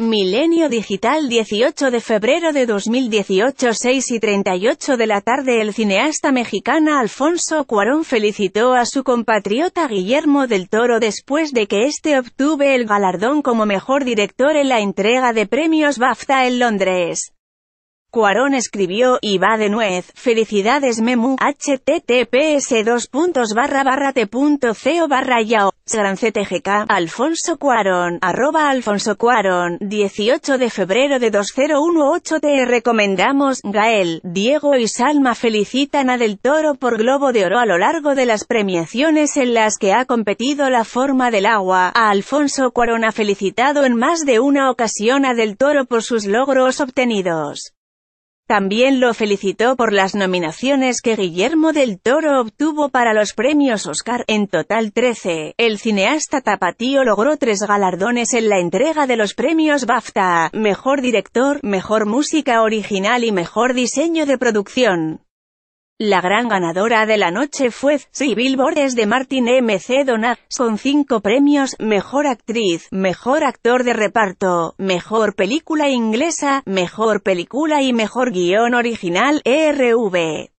Milenio Digital 18 de febrero de 2018 6 y 38 de la tarde El cineasta mexicana Alfonso Cuarón felicitó a su compatriota Guillermo del Toro después de que este obtuve el galardón como mejor director en la entrega de premios BAFTA en Londres. Cuarón escribió, y va de nuez, felicidades Memu, https 2 puntos barra barra t.co barra yao, gran e Alfonso Cuarón, arroba Alfonso Cuarón, 18 de febrero de 2018 te recomendamos, Gael, Diego y Salma felicitan a Del Toro por Globo de Oro a lo largo de las premiaciones en las que ha competido la forma del agua, a Alfonso Cuarón ha felicitado en más de una ocasión a Del Toro por sus logros obtenidos. También lo felicitó por las nominaciones que Guillermo del Toro obtuvo para los premios Oscar, en total 13. El cineasta tapatío logró tres galardones en la entrega de los premios BAFTA, Mejor Director, Mejor Música Original y Mejor Diseño de Producción. La gran ganadora de la noche fue Civil Billboards de Martin M. C. Donat, con cinco premios, Mejor Actriz, Mejor Actor de Reparto, Mejor Película Inglesa, Mejor Película y Mejor Guión Original, ERV.